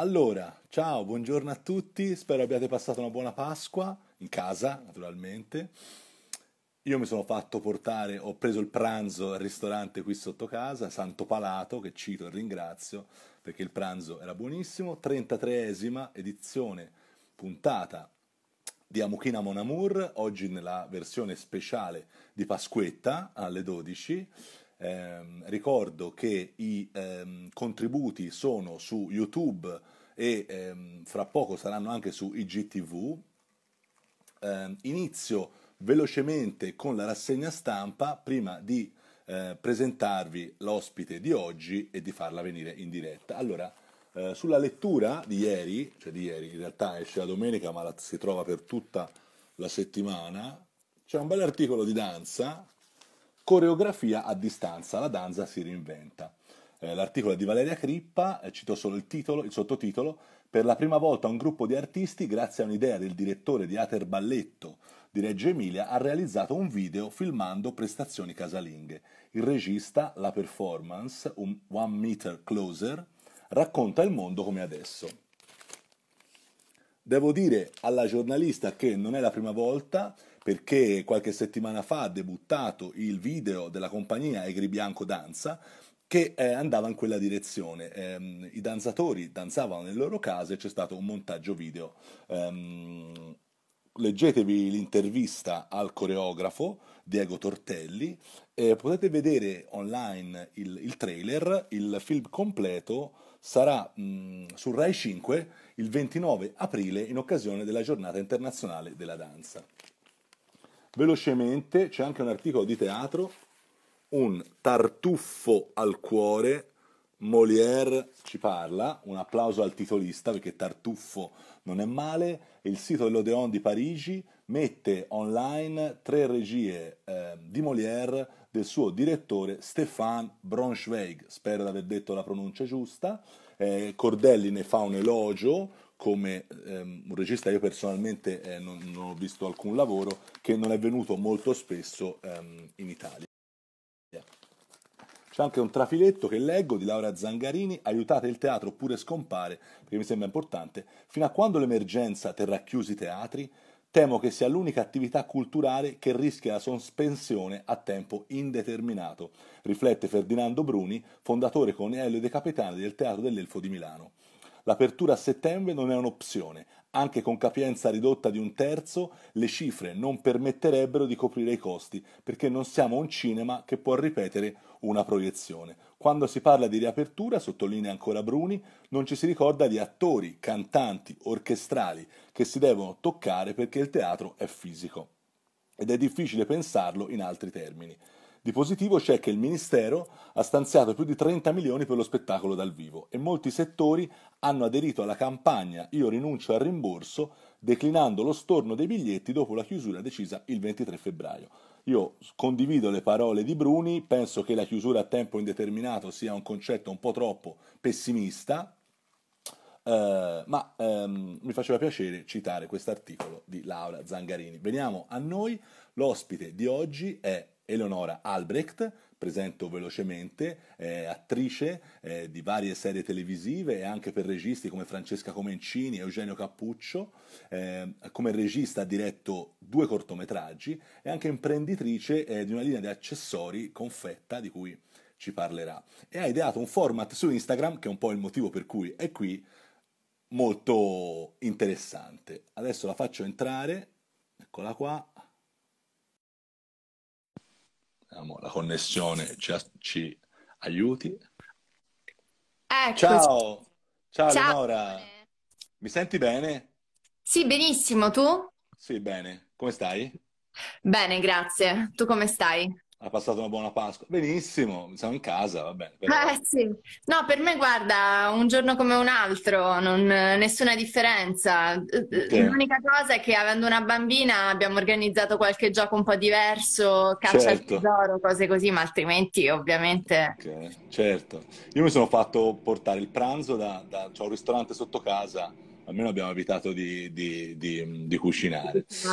Allora, ciao, buongiorno a tutti, spero abbiate passato una buona Pasqua, in casa naturalmente. Io mi sono fatto portare, ho preso il pranzo al ristorante qui sotto casa, Santo Palato, che cito e ringrazio, perché il pranzo era buonissimo, 33esima edizione, puntata di Amuchina Monamur, oggi nella versione speciale di Pasquetta alle 12 eh, ricordo che i ehm, contributi sono su YouTube e ehm, fra poco saranno anche su IGTV. Eh, inizio velocemente con la rassegna stampa prima di eh, presentarvi l'ospite di oggi e di farla venire in diretta. Allora, eh, sulla lettura di ieri, cioè di ieri in realtà esce la domenica ma la si trova per tutta la settimana, c'è un bel articolo di danza coreografia a distanza, la danza si reinventa. Eh, l'articolo è di Valeria Crippa, eh, cito solo il titolo, il sottotitolo, per la prima volta un gruppo di artisti, grazie a un'idea del direttore di Ater Balletto di Reggio Emilia, ha realizzato un video filmando prestazioni casalinghe. Il regista, la performance, un One Meter Closer, racconta il mondo come adesso. Devo dire alla giornalista che non è la prima volta perché qualche settimana fa ha debuttato il video della compagnia Egri Bianco Danza che eh, andava in quella direzione. Eh, I danzatori danzavano nelle loro case e c'è stato un montaggio video. Eh, leggetevi l'intervista al coreografo Diego Tortelli e potete vedere online il, il trailer, il film completo sarà mh, mm, su Rai 5 il 29 aprile in occasione della giornata internazionale della danza. Velocemente c'è anche un articolo di teatro, un tartuffo al cuore, Molière ci parla, un applauso al titolista perché tartuffo non è male, il sito dell'Odeon di Parigi mette online tre regie eh, di Molière del suo direttore Stéphane Braunschweig, spero di aver detto la pronuncia giusta, eh, Cordelli ne fa un elogio, come ehm, un regista, io personalmente eh, non, non, ho visto alcun lavoro che non è venuto molto spesso ehm, in Italia. C'è anche un trafiletto che leggo di Laura Zangarini, aiutate il teatro oppure scompare, perché mi sembra importante, fino a quando l'emergenza terrà chiusi i teatri, temo che sia l'unica attività culturale che rischia la sospensione a tempo indeterminato, riflette Ferdinando Bruni, fondatore con Elio De Capitani del Teatro dell'Elfo di Milano. L'apertura a settembre non è un'opzione. Anche con capienza ridotta di un terzo, le cifre non permetterebbero di coprire i costi, perché non siamo un cinema che può ripetere una proiezione. Quando si parla di riapertura, sottolinea ancora Bruni, non ci si ricorda di attori, cantanti, orchestrali che si devono toccare perché il teatro è fisico. Ed è difficile pensarlo in altri termini. Di positivo c'è che il Ministero ha stanziato più di 30 milioni per lo spettacolo dal vivo e molti settori hanno aderito alla campagna Io rinuncio al rimborso declinando lo storno dei biglietti dopo la chiusura decisa il 23 febbraio. Io condivido le parole di Bruni, penso che la chiusura a tempo indeterminato sia un concetto un po' troppo pessimista, Uh, ma um, mi faceva piacere citare quest'articolo di Laura Zangarini. Veniamo a noi, l'ospite di oggi è Eleonora Albrecht, presento velocemente, è attrice eh, di varie serie televisive e anche per registi come Francesca Comencini e Eugenio Cappuccio, eh, come regista ha diretto due cortometraggi e anche imprenditrice eh, di una linea di accessori confetta di cui ci parlerà. E ha ideato un format su Instagram, che è un po' il motivo per cui è qui, molto interessante. Adesso la faccio entrare, eccola qua speriamo la connessione ci, ci aiuti. Ecco. Ciao, ciao, ciao Eleonora. Mi senti bene? Sì, benissimo, tu? Sì, bene. Come stai? Bene, grazie. Tu come stai? Ha passato una buona Pasqua. Benissimo, siamo in casa, va bene. Però... Eh, sì. No, per me guarda, un giorno come un altro, non, nessuna differenza. Sì. L'unica cosa è che avendo una bambina abbiamo organizzato qualche gioco un po' diverso, caccia certo. al tesoro, cose così, ma altrimenti ovviamente... Okay. Certo. Io mi sono fatto portare il pranzo da... da cioè un ristorante sotto casa, almeno abbiamo evitato di, di, di, di cucinare. Sì.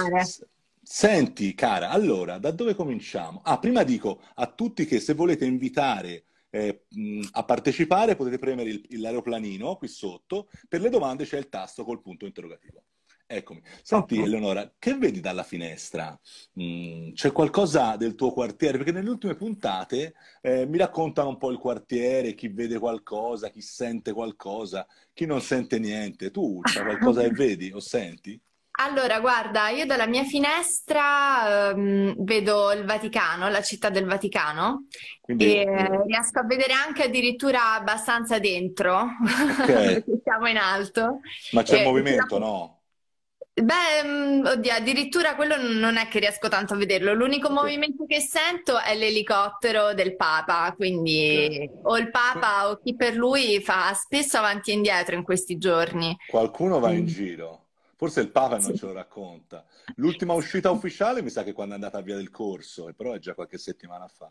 Senti, cara, allora, da dove cominciamo? Ah, prima dico a tutti che se volete invitare eh, a partecipare potete premere il, l'aeroplanino qui sotto, per le domande c'è il tasto col punto interrogativo. Eccomi. Senti, Eleonora, che vedi dalla finestra? Mm, c'è qualcosa del tuo quartiere? Perché nelle ultime puntate eh, mi raccontano un po' il quartiere, chi vede qualcosa, chi sente qualcosa, chi non sente niente. Tu c'è qualcosa che vedi o senti? Allora, guarda, io dalla mia finestra ehm, vedo il Vaticano, la città del Vaticano, Quindi, e eh, riesco a vedere anche addirittura abbastanza dentro, okay. perché siamo in alto. Ma c'è eh, movimento, siamo... no? Beh, mm, oddio, addirittura quello non è che riesco tanto a vederlo. L'unico okay. movimento che sento è l'elicottero del Papa, quindi okay. o il Papa o chi per lui fa spesso avanti e indietro in questi giorni. Qualcuno va in mm. giro. Forse il Papa sì. non ce lo racconta. L'ultima uscita ufficiale mi sa che quando è andata via del corso, però è già qualche settimana fa.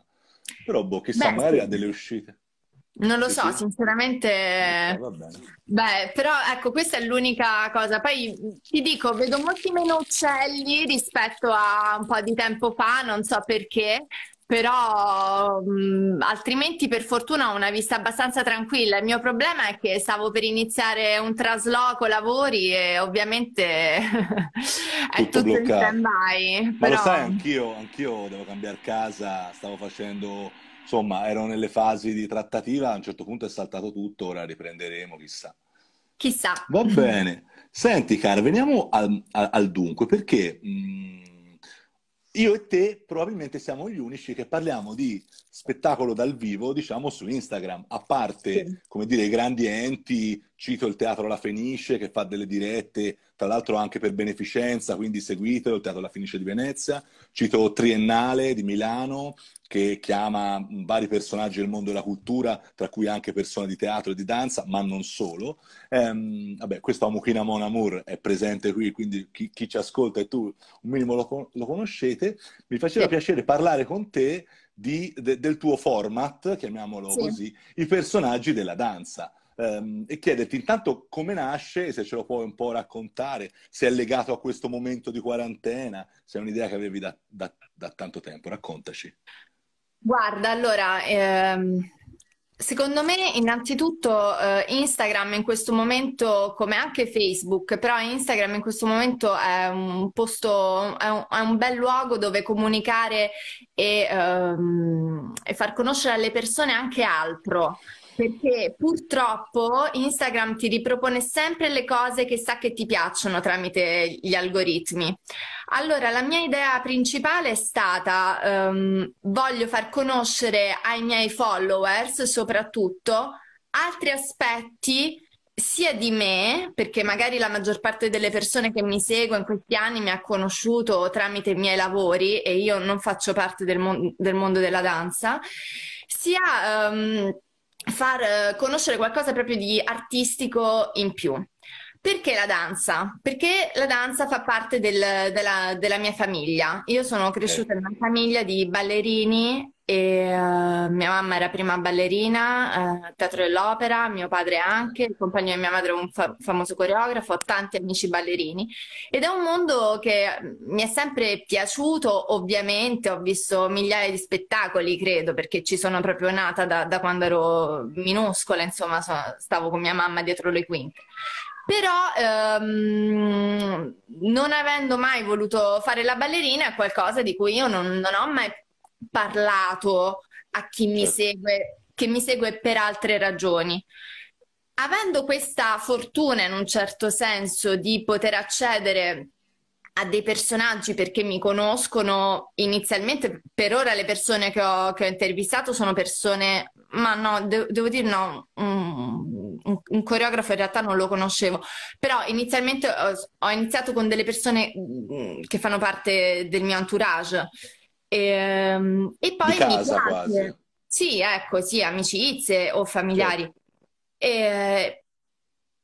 Però boh, chissà, Beh, magari sì. ha delle uscite. Non lo so, sinceramente. Eh, beh, però ecco, questa è l'unica cosa. Poi ti dico, vedo molti meno uccelli rispetto a un po' di tempo fa, non so perché, però mh, mm, altrimenti per fortuna ho una vista abbastanza tranquilla. Il mio problema è che stavo per iniziare un trasloco lavori e ovviamente è tutto, tutto in stand-by. Però... lo sai, anch'io, anch'io devo cambiare casa, stavo facendo, insomma, ero nelle fasi di trattativa, a un certo punto è saltato tutto, ora riprenderemo, chissà. Chissà. Va bene. Senti, cara, veniamo al, al, al dunque, perché... Mh, mm, io e te probabilmente siamo gli unici che parliamo di spettacolo dal vivo, diciamo, su Instagram, a parte, sì. come dire, i grandi enti, cito il Teatro La Fenice che fa delle dirette, tra l'altro anche per beneficenza, quindi seguitelo, il Teatro La Fenice di Venezia, cito Triennale di Milano, che chiama vari personaggi del mondo della cultura, tra cui anche persone di teatro e di danza, ma non solo. Ehm, vabbè, questa Omukina Mon Amour è presente qui, quindi chi, chi, ci ascolta e tu un minimo lo, lo conoscete. Mi faceva sì. piacere parlare con te di, de, del tuo format, chiamiamolo sì. così, i personaggi della danza. Ehm, e chiederti intanto come nasce, se ce lo puoi un po' raccontare, se è legato a questo momento di quarantena, se è un'idea che avevi da, da, da tanto tempo, raccontaci. Guarda, allora, ehm, Secondo me, innanzitutto, eh, Instagram in questo momento, come anche Facebook, però Instagram in questo momento è un posto, è un, è un bel luogo dove comunicare e, ehm, e, far conoscere alle persone anche altro. Perché purtroppo Instagram ti ripropone sempre le cose che sa che ti piacciono tramite gli algoritmi. Allora, la mia idea principale è stata, um, voglio far conoscere ai miei followers soprattutto altri aspetti sia di me, perché magari la maggior parte delle persone che mi seguo in questi anni mi ha conosciuto tramite i miei lavori e io non faccio parte del, mon- del mondo della danza, sia um, far eh, conoscere qualcosa proprio di artistico in più. Perché la danza? Perché la danza fa parte del, della, della, mia famiglia. Io sono cresciuta in una famiglia di ballerini e, uh, mia mamma era prima ballerina, uh, teatro dell'opera, mio padre anche, il compagno di mia madre è un fa- famoso coreografo, ho tanti amici ballerini ed è un mondo che mi è sempre piaciuto, ovviamente ho visto migliaia di spettacoli, credo, perché ci sono proprio nata da, da quando ero minuscola, insomma so, stavo con mia mamma dietro le quinte però ehm, non avendo mai voluto fare la ballerina è qualcosa di cui io non, non ho mai parlato a chi mi certo. segue, che mi segue per altre ragioni. Avendo questa fortuna in un certo senso di poter accedere a dei personaggi perché mi conoscono inizialmente, per ora le persone che ho, che ho intervistato sono persone, ma no, de- devo dire no, un, un, coreografo in realtà non lo conoscevo, però inizialmente ho, ho iniziato con delle persone mm, che fanno parte del mio entourage Ehm, e, e poi... Di casa quasi. Sì, ecco, sì, amicizie o familiari. Sì. E,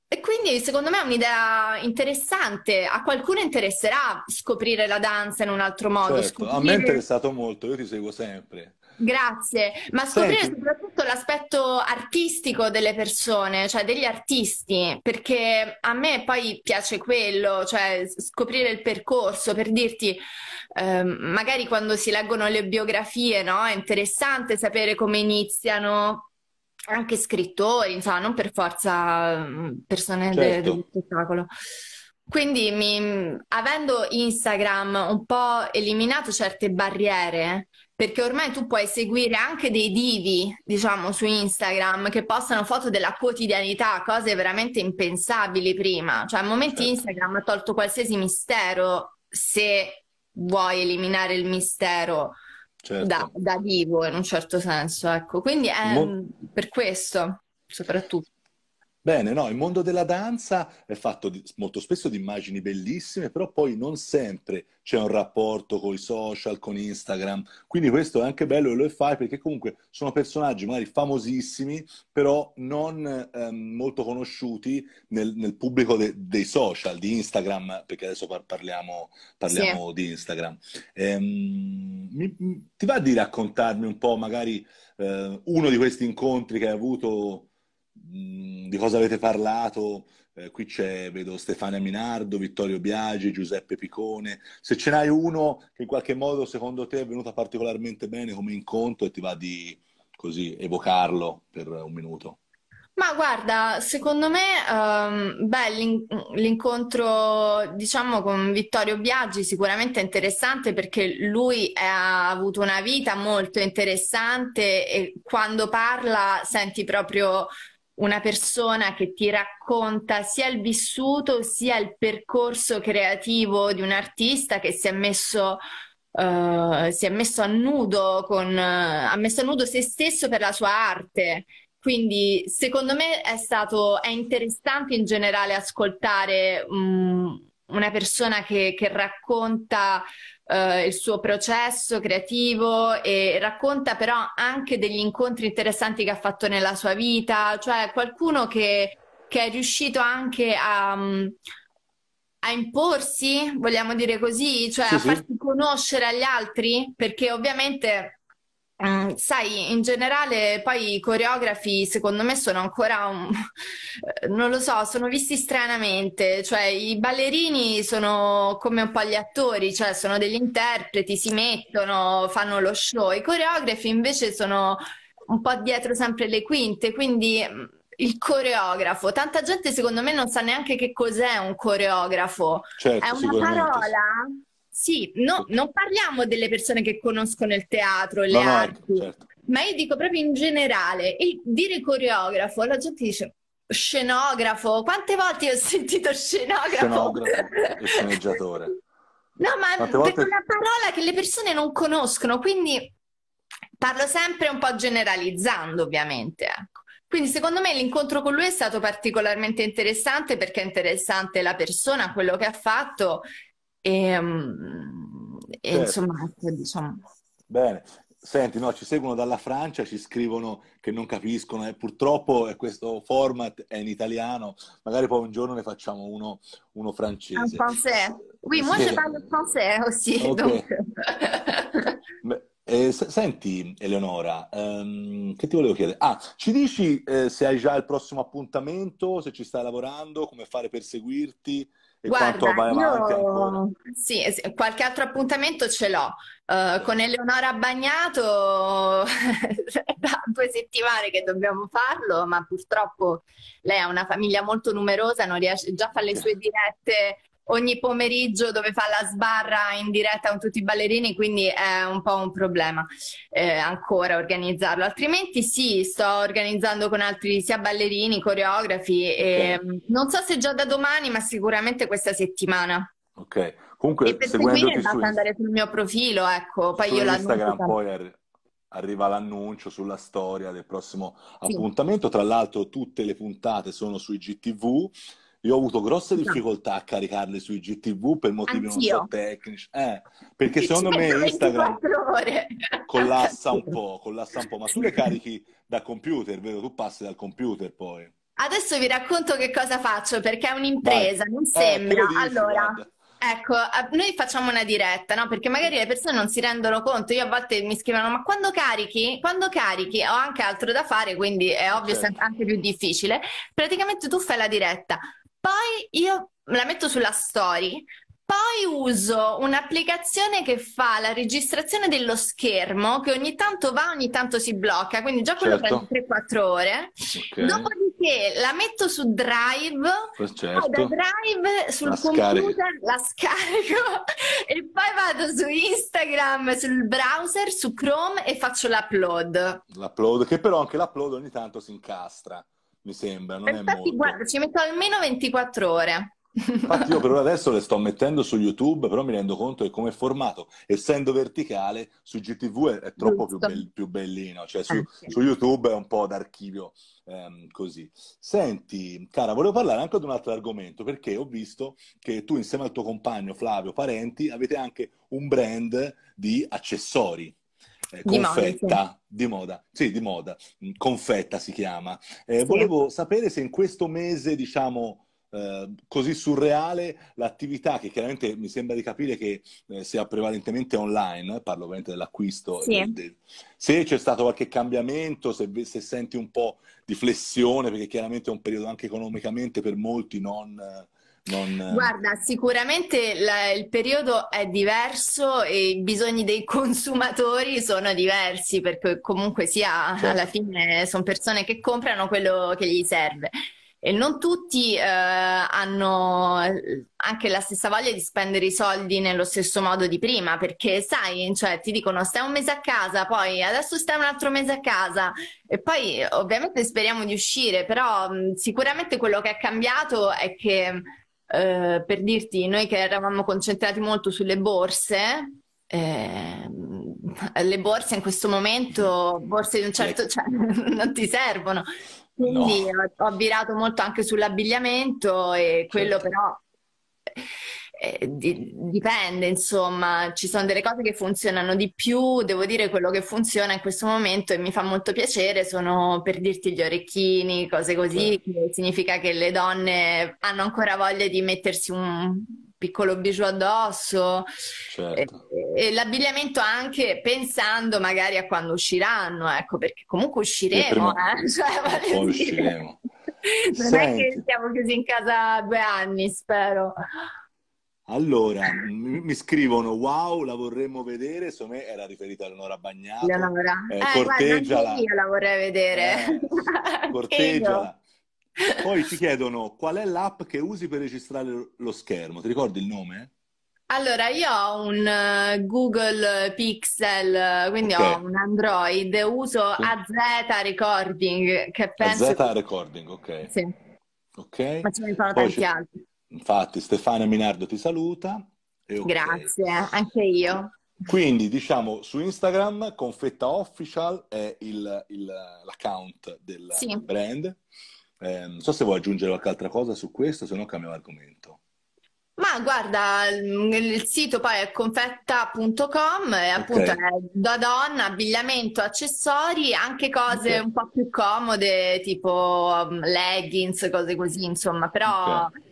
e quindi secondo me è un'idea interessante. A qualcuno interesserà scoprire la danza in un altro modo. Certo, scoprire... A me è interessato molto, io ti seguo sempre. Grazie, ma scoprire Senti. soprattutto l'aspetto artistico delle persone, cioè degli artisti, perché a me poi piace quello, cioè scoprire il percorso, per dirti, eh, magari quando si leggono le biografie, no? È interessante sapere come iniziano anche scrittori, insomma, non per forza mm, persone certo. dello spettacolo. Quindi mi, avendo Instagram un po' eliminato certe barriere, perché ormai tu puoi seguire anche dei divi, diciamo, su Instagram che postano foto della quotidianità, cose veramente impensabili prima. Cioè, a momenti certo. Instagram ha tolto qualsiasi mistero se vuoi eliminare il mistero certo. da, da, vivo in un certo senso, ecco. Quindi è Mo- per questo, soprattutto. Bene, no, il mondo della danza è fatto di, molto spesso di immagini bellissime, però poi non sempre c'è un rapporto con i social, con Instagram, quindi questo è anche bello e lo fai perché comunque sono personaggi magari famosissimi, però non ehm, molto conosciuti nel, nel pubblico de, dei social, di Instagram, perché adesso par- parliamo, parliamo sì. di Instagram. Ehm, mi, ti va di raccontarmi un po' magari eh, uno di questi incontri che hai avuto? Mm, di cosa avete parlato? Eh, qui c'è, vedo Stefania Minardo, Vittorio Biagi, Giuseppe Picone. Se ce n'hai uno che in qualche modo secondo te è venuto particolarmente bene come incontro e ti va di così evocarlo per un minuto. Ma guarda, secondo me, um, beh, l'in- l'incontro, diciamo, con Vittorio Biaggi sicuramente è interessante perché lui ha avuto una vita molto interessante e quando parla senti proprio una persona che ti racconta sia il vissuto sia il percorso creativo di un artista che si è messo Uh, si è messo a nudo con uh, ha messo a nudo se stesso per la sua arte. Quindi, secondo me è stato è interessante in generale ascoltare um, una persona che, che racconta eh, il suo processo creativo e racconta però anche degli incontri interessanti che ha fatto nella sua vita, cioè qualcuno che, che è riuscito anche a, mm, a, imporsi, vogliamo dire così, cioè sì, a farsi sì. conoscere agli altri, perché ovviamente Ehm, sai, in generale poi i coreografi secondo me sono ancora, un... non lo so, sono visti stranamente, cioè i ballerini sono come un po' gli attori, cioè sono degli interpreti, si mettono, fanno lo show, i coreografi invece sono un po' dietro sempre le quinte, quindi mm, il coreografo, tanta gente secondo me non sa neanche che cos'è un coreografo, certo, è una parola. Sì sì, no, non parliamo delle persone che conoscono il teatro, le no, arti, certo. ma io dico proprio in generale, il dire coreografo, la gente dice scenografo, quante volte ho sentito scenografo? Scenografo e sceneggiatore. no, ma quante è una parola che le persone non conoscono, quindi parlo sempre un po' generalizzando ovviamente, ecco. Quindi secondo me l'incontro con lui è stato particolarmente interessante perché è interessante la persona, quello che ha fatto Ehm, e, um, certo. e insomma, ecco, diciamo... Bene, Senti, no, ci seguono dalla Francia, ci scrivono che non capiscono e eh, purtroppo eh, questo format è in italiano, magari poi un giorno ne facciamo uno, uno francese. Un français. Oui, moi je parle français aussi. Okay. Beh, eh, senti Eleonora, ehm, che ti volevo chiedere? Ah, ci dici eh, se hai già il prossimo appuntamento, se ci stai lavorando, come fare per seguirti? e Guarda, quanto va avanti io... ancora. Sì, sì, qualche altro appuntamento ce l'ho. Uh, con Eleonora Bagnato da due settimane che dobbiamo farlo, ma purtroppo lei ha una famiglia molto numerosa, non riesce già a fare le sue dirette ogni pomeriggio dove fa la sbarra in diretta con tutti i ballerini, quindi è un po' un problema eh, ancora organizzarlo. Altrimenti sì, sto organizzando con altri sia ballerini, coreografi, okay. Ehm, non so se già da domani, ma sicuramente questa settimana. Ok, comunque e per seguendoti basta su... andare sul mio profilo, ecco, poi io l'annuncio. Poi arriva l'annuncio sulla storia del prossimo sì. appuntamento. Tra l'altro tutte le puntate sono su IGTV, io ho avuto grosse difficoltà a caricarle sui GTV per motivi Anch'io. non so tecnici. Eh, perché secondo me Instagram ore. collassa un po', collassa un po', ma tu le carichi da computer, vero? Tu passi dal computer poi. Adesso vi racconto che cosa faccio perché è un'impresa, Vai. non eh, sembra. Eh, dici, allora, guarda. Ecco, eh, noi facciamo una diretta, no? Perché magari le persone non si rendono conto. Io a volte mi scrivono, ma quando carichi? Quando carichi? Ho anche altro da fare, quindi è ovvio, certo. è anche più difficile. Praticamente tu fai la diretta poi io la metto sulla story, poi uso un'applicazione che fa la registrazione dello schermo, che ogni tanto va, ogni tanto si blocca, quindi già quello certo. prende 3-4 ore. Okay. Dopodiché la metto su Drive, certo. da Drive sul la computer scarico. la scarico e poi vado su Instagram, sul browser, su Chrome e faccio l'upload. L'upload, che però anche l'upload ogni tanto si incastra mi sembra, non Infatti, è molto. Guarda, ci metto almeno 24 ore. Infatti io per ora adesso le sto mettendo su YouTube, però mi rendo conto che come formato, essendo verticale, su GTV è, è troppo più, be- più, bellino, cioè su, su, YouTube è un po' d'archivio ehm, così. Senti, cara, volevo parlare anche di un altro argomento, perché ho visto che tu insieme al tuo compagno Flavio Parenti avete anche un brand di accessori confetta di moda, sì, di moda, mm, confetta si chiama. Eh, sì. Volevo sapere se in questo mese, diciamo, eh, così surreale, l'attività che chiaramente mi sembra di capire che eh, sia prevalentemente online, parlo ovviamente dell'acquisto, sì. del, del, se c'è stato qualche cambiamento, se, se, senti un po' di flessione, perché chiaramente è un periodo anche economicamente per molti non... Eh, non... Eh. Guarda, sicuramente la, il periodo è diverso e i bisogni dei consumatori sono diversi perché comunque sia certo. alla fine sono persone che comprano quello che gli serve. E non tutti eh, hanno eh, anche la stessa voglia di spendere i soldi nello stesso modo di prima, perché sai, cioè, ti dicono stai un mese a casa, poi adesso stai un altro mese a casa e poi ovviamente speriamo di uscire, però mh, sicuramente quello che è cambiato è che eh, per dirti, noi che eravamo concentrati molto sulle borse, eh, le borse in questo momento, borse di un certo cioè, non ti servono. Quindi no. ho, ho virato molto anche sull'abbigliamento e quello certo. però eh, di, dipende, insomma, ci sono delle cose che funzionano di più, devo dire quello che funziona in questo momento e mi fa molto piacere sono per dirti gli orecchini, cose così, che significa che le donne hanno ancora voglia di mettersi un piccolo bijou addosso certo. e, e, l'abbigliamento anche pensando magari a quando usciranno, ecco, perché comunque usciremo, eh? cioè, usciremo. Non Senti. è che siamo chiusi in casa due anni, spero. Allora, mi scrivono, wow, la vorremmo vedere, secondo me era riferita a Leonora Bagnato. Leonora. Eh, eh, corteggiala. Guarda, io la vorrei vedere. Eh, corteggiala. Poi ci chiedono, qual è l'app che usi per registrare lo schermo? Ti ricordi il nome? Allora, io ho un eh, Google Pixel, quindi okay. ho un Android, uso sì. AZ Recording, che penso... AZ Recording, ok. Sì. Ok. Ma ce ne sono Poi tanti altri. Infatti Stefania Minardo ti saluta. E Okay. Grazie, anche io. Quindi diciamo su Instagram Confetta Official è il, il, l'account del sì. brand. Eh, non so se vuoi aggiungere qualche altra cosa su questo, se no cambiamo argomento. Ma guarda, il sito poi è confetta.com, e appunto è da donna, abbigliamento, accessori, anche cose okay. un po' più comode, tipo um, leggings, cose così, insomma, però... Okay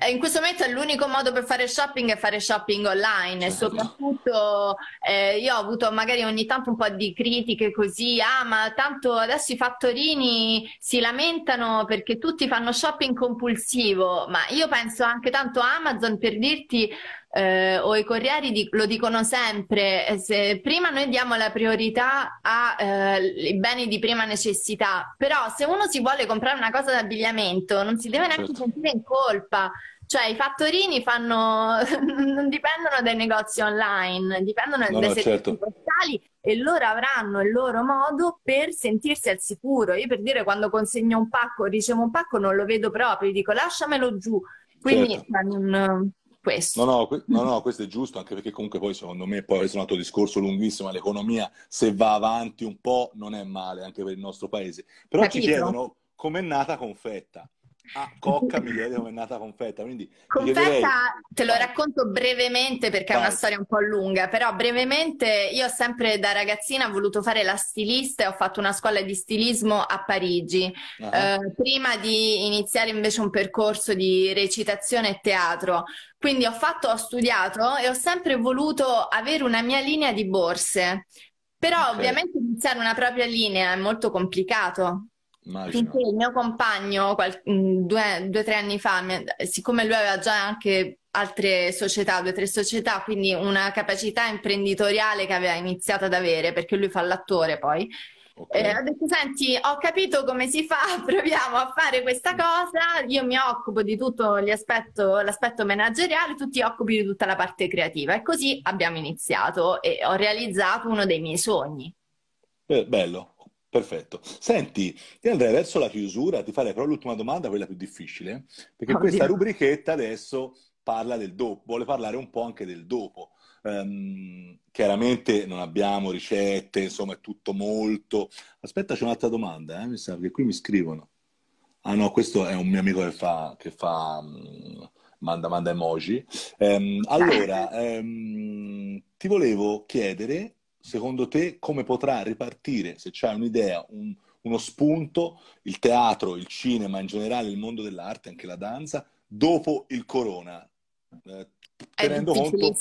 eh, in questo momento l'unico modo per fare shopping è fare shopping online e certo. soprattutto eh, io ho avuto magari ogni tanto un po' di critiche così, ah ma tanto adesso i fattorini si lamentano perché tutti fanno shopping compulsivo, ma io penso anche tanto a Amazon per dirti eh, o i corrieri di- lo dicono sempre, eh, se prima noi diamo la priorità ai eh, beni di prima necessità, però se uno si vuole comprare una cosa d'abbigliamento non si deve neanche certo. sentire in colpa. Cioè, i fattorini fanno, non dipendono dai negozi online, dipendono no, dai no, servizi certo. postali e loro avranno il loro modo per sentirsi al sicuro. Io per dire, quando consegno un pacco, ricevo un pacco, non lo vedo proprio, dico lasciamelo giù. Quindi certo. Cioè, non, questo. No no, no, no, questo è giusto, anche perché comunque poi secondo me, poi è un altro discorso lunghissimo, l'economia se va avanti un po' non è male anche per il nostro paese. Però Capito? ci chiedono com'è nata Confetta. Ah, cocca mi chiede come è nata Confetta. Quindi confetta chiederei... te lo racconto brevemente perché Vai. è una storia un po' lunga, però brevemente io ho sempre da ragazzina ho voluto fare la stilista e ho fatto una scuola di stilismo a Parigi. Uh ah. -huh. eh, prima di iniziare invece un percorso di recitazione e teatro. Quindi ho fatto, ho studiato e ho sempre voluto avere una mia linea di borse. Però okay. ovviamente iniziare una propria linea è molto complicato. Immagino. Finché il mio compagno, qual- mm, due o tre anni fa, siccome lui aveva già anche altre società, due o tre società, quindi una capacità imprenditoriale che aveva iniziato ad avere, perché lui fa l'attore poi, Okay. Eh, ho detto, senti, ho capito come si fa, proviamo a fare questa mm. cosa, io mi occupo di tutto aspetto, l'aspetto manageriale, tu ti occupi di tutta la parte creativa. E così abbiamo iniziato e ho realizzato uno dei miei sogni. Eh, bello, Perfetto. Senti, io andrei verso la chiusura, ti farei però l'ultima domanda, quella più difficile, perché oh, questa Dio. rubrichetta adesso parla del dopo, vuole parlare un po' anche del dopo. Um, chiaramente non abbiamo ricette, insomma è tutto molto... Aspetta, c'è un'altra domanda, eh? mi sa, che qui mi scrivono. Ah no, questo è un mio amico che fa... Che fa um, manda, manda emoji. Um, allora, ehm, ti volevo chiedere secondo te come potrà ripartire, se c'è un'idea, un, uno spunto, il teatro, il cinema in generale, il mondo dell'arte, anche la danza, dopo il corona? Eh, tenendo conto...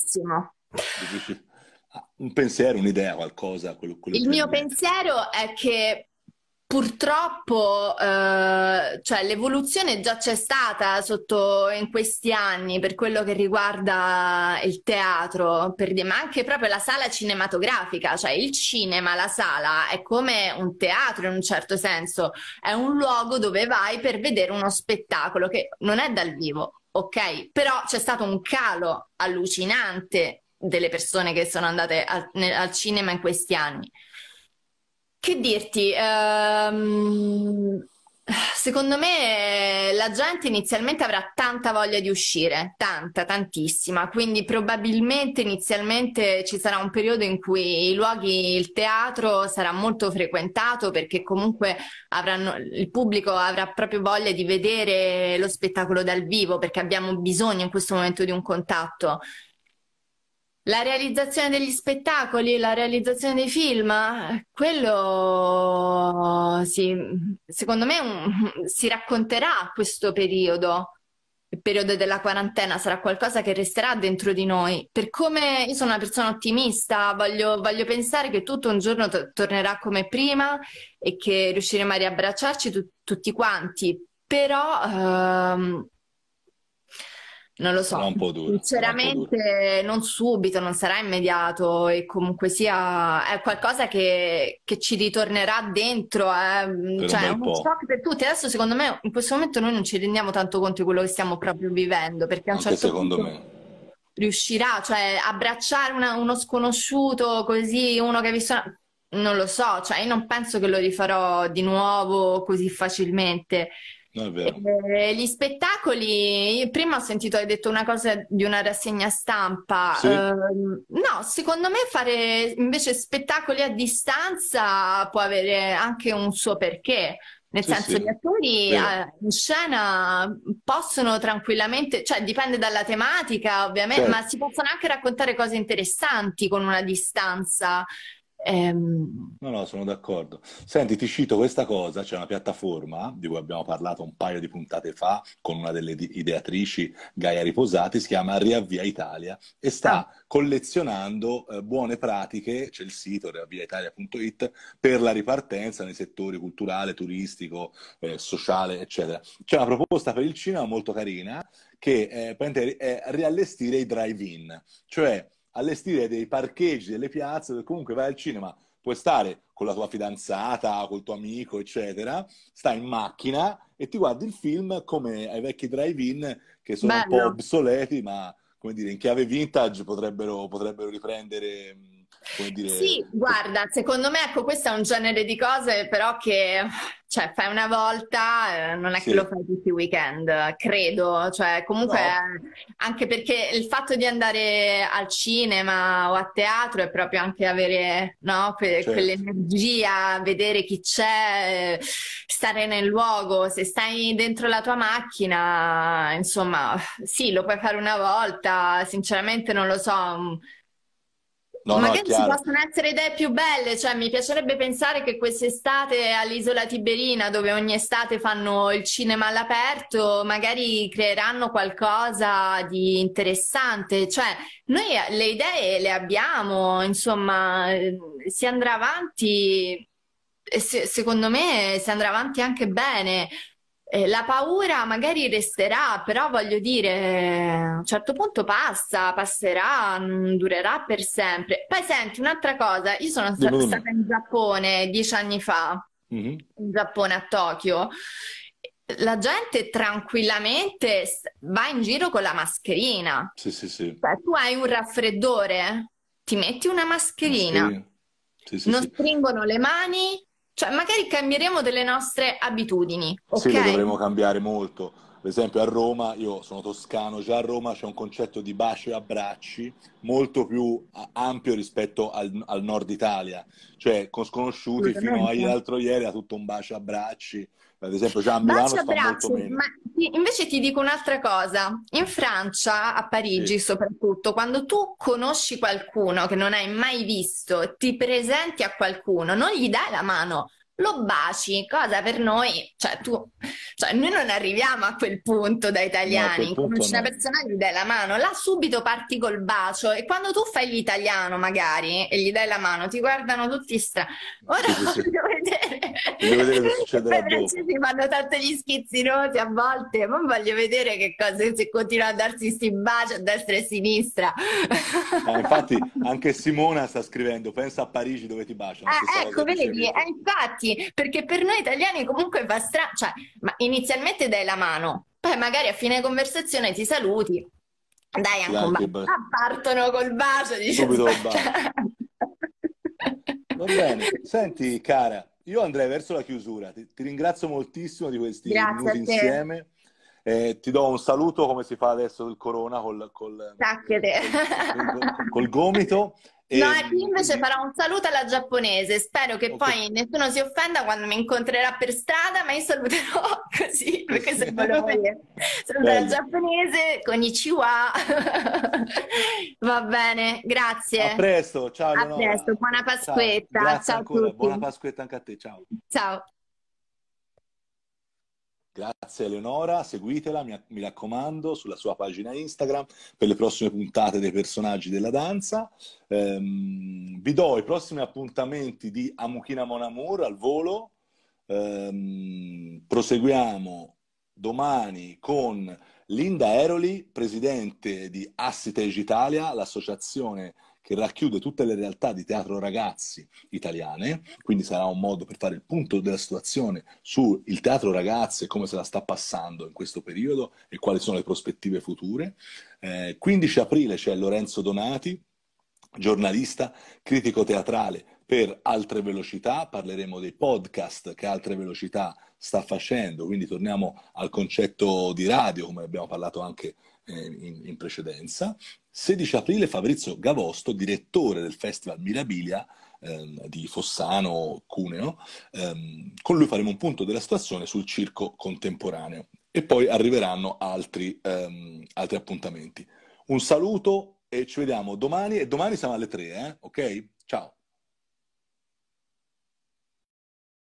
Ah, un pensiero, un'idea, qualcosa. Quello, quello il mio pensiero è che Purtroppo, eh, cioè, l'evoluzione già c'è stata sotto, in questi anni per quello che riguarda il teatro, per, ma anche proprio la sala cinematografica, cioè il cinema, la sala è come un teatro in un certo senso, è un luogo dove vai per vedere uno spettacolo che non è dal vivo, ok? Però c'è stato un calo allucinante delle persone che sono andate al, nel, al cinema in questi anni. Che dirti? Um... Secondo me eh, la gente inizialmente avrà tanta voglia di uscire, tanta, tantissima, quindi probabilmente inizialmente ci sarà un periodo in cui i luoghi, il teatro sarà molto frequentato perché comunque avranno, il pubblico avrà proprio voglia di vedere lo spettacolo dal vivo perché abbiamo bisogno in questo momento di un contatto la realizzazione degli spettacoli, la realizzazione dei film, quello sì, secondo me un, si racconterà questo periodo il periodo della quarantena sarà qualcosa che resterà dentro di noi. Per come io sono una persona ottimista, voglio, voglio pensare che tutto un giorno to- tornerà come prima e che riusciremo a riabbracciarci tu- tutti quanti. Però ehm, non lo so, dura, sinceramente non subito, non sarà immediato e comunque sia è qualcosa che, che ci ritornerà dentro, eh. cioè un è shock per tutti. Adesso secondo me in questo momento noi non ci rendiamo tanto conto di quello che stiamo proprio vivendo, perché a un certo punto me. riuscirà, cioè abbracciare una, uno sconosciuto così, uno che ha visto... Una... Non lo so, cioè io non penso che lo rifarò di nuovo così facilmente. Eh, gli spettacoli, prima ho sentito, hai detto una cosa di una rassegna stampa. Sì. Eh, no, secondo me fare invece spettacoli a distanza può avere anche un suo perché. Nel sì, senso, sì. gli attori eh, in scena possono tranquillamente, cioè dipende dalla tematica ovviamente, certo. ma si possono anche raccontare cose interessanti con una distanza. Ehm... No, no, sono d'accordo. Senti, ti cito questa cosa, c'è una piattaforma di cui abbiamo parlato un paio di puntate fa con una delle ideatrici, Gaia Riposati, si chiama Riavvia Italia e sta ah. collezionando eh, buone pratiche, c'è il sito riavviaitalia.it, per la ripartenza nei settori culturale, turistico, eh, sociale, eccetera. C'è una proposta per il cinema molto carina che eh, è riallestire i drive-in, cioè allestire dei parcheggi, delle piazze dove comunque vai al cinema, puoi stare con la tua fidanzata, col tuo amico, eccetera, stai in macchina e ti guardi il film come ai vecchi drive-in che sono Bello. un po' obsoleti, ma come dire, in chiave vintage potrebbero, potrebbero riprendere. Dire... Sì, guarda, secondo me ecco, questo è un genere di cose però che cioè fai una volta, eh, non è sì. che lo fai tutti i weekend, credo, cioè comunque no. anche perché il fatto di andare al cinema o a teatro è proprio anche avere no, que- certo. quell'energia, vedere chi c'è, stare nel luogo, se stai dentro la tua macchina, insomma, sì, lo puoi fare una volta, sinceramente non lo so mm, No, Magari no, ci possono essere idee più belle, cioè mi piacerebbe pensare che quest'estate all'isola Tiberina, dove ogni estate fanno il cinema all'aperto, magari creeranno qualcosa di interessante, cioè noi le idee le abbiamo, insomma, eh, si andrà avanti, se, secondo me si andrà avanti anche bene, eh, la paura magari resterà, però voglio dire, a un certo punto passa, passerà, non durerà per sempre. Poi senti un'altra cosa, io sono sta- stata in Giappone dieci anni fa, mm-hmm. in Giappone a Tokyo, la gente tranquillamente va in giro con la mascherina. Sì, sì, sì. Cioè, tu hai un raffreddore, ti metti una mascherina. mascherina. Sì, sì, non sì. stringono le mani, cioè, magari cambieremo delle nostre abitudini. Okay? Sì, le dovremo cambiare molto. Per esempio a Roma, io sono toscano, già a Roma c'è un concetto di bacio e abbracci molto più ampio rispetto al, al nord Italia. Cioè, con sconosciuti fino all'altro ieri era tutto un bacio e abbracci ad esempio già a Milano Bacio, braccio, Ma invece ti dico un'altra cosa, in Francia, a Parigi sì. soprattutto, quando tu conosci qualcuno che non hai mai visto, ti presenti a qualcuno, non gli dai la mano, lo baci, cosa per noi, cioè tu, cioè noi non arriviamo a quel punto da italiani, no, punto una no. persona gli dai la mano, là subito parti col bacio e quando tu fai l'italiano magari e gli dai la mano ti guardano tutti strani, ora sì, sì. voglio vedere, voglio vedere che succederà dopo. si fanno tanto gli schizzinosi a volte, ma voglio vedere che cosa, se continua a darsi sti baci a destra e a sinistra. Ah, infatti anche Simona sta scrivendo, pensa a Parigi dove ti baciano. Ah, ecco, vedi, eh, infatti occhi, perché per noi italiani comunque va strano, cioè, ma inizialmente dai la mano, poi magari a fine conversazione ti saluti, dai anche un bacio, ah, partono col bacio, dice, subito cioè bacio. Va bene, senti cara, io andrei verso la chiusura, ti, ti ringrazio moltissimo di questi Grazie minuti insieme. Eh, ti do un saluto come si fa adesso il corona col, col, col, col gomito No, e eh, qui invece farò un saluto alla giapponese. Spero che okay. poi nessuno si offenda quando mi incontrerà per strada, ma io saluterò così perché se volevo saluto alla giapponese con i chiwa. Va bene, grazie. A presto, ciao. A presto, buona Pasquetta. Ciao, ciao a tutti. Buona Pasquetta anche a te, ciao. Ciao. Grazie Eleonora, seguitela, mi, mi, raccomando, sulla sua pagina Instagram per le prossime puntate dei personaggi della danza. Ehm, vi do i prossimi appuntamenti di Amukina Mon Amour al volo. Ehm, proseguiamo domani con Linda Eroli, presidente di Assitege Italia, l'associazione che racchiude tutte le realtà di teatro ragazzi italiane, quindi sarà un modo per fare il punto della situazione sul teatro ragazzi e come se la sta passando in questo periodo e quali sono le prospettive future. Eh, 15 aprile c'è Lorenzo Donati, giornalista, critico teatrale, per Altre Velocità, parleremo dei podcast che Altre Velocità sta facendo, quindi torniamo al concetto di radio, come abbiamo parlato anche eh, in, in, precedenza. 16 aprile Fabrizio Gavosto, direttore del Festival Mirabilia ehm, di Fossano Cuneo, ehm, con lui faremo un punto della situazione sul circo contemporaneo e poi arriveranno altri, ehm, altri appuntamenti. Un saluto e ci vediamo domani e domani siamo alle 3, eh? ok? Ciao.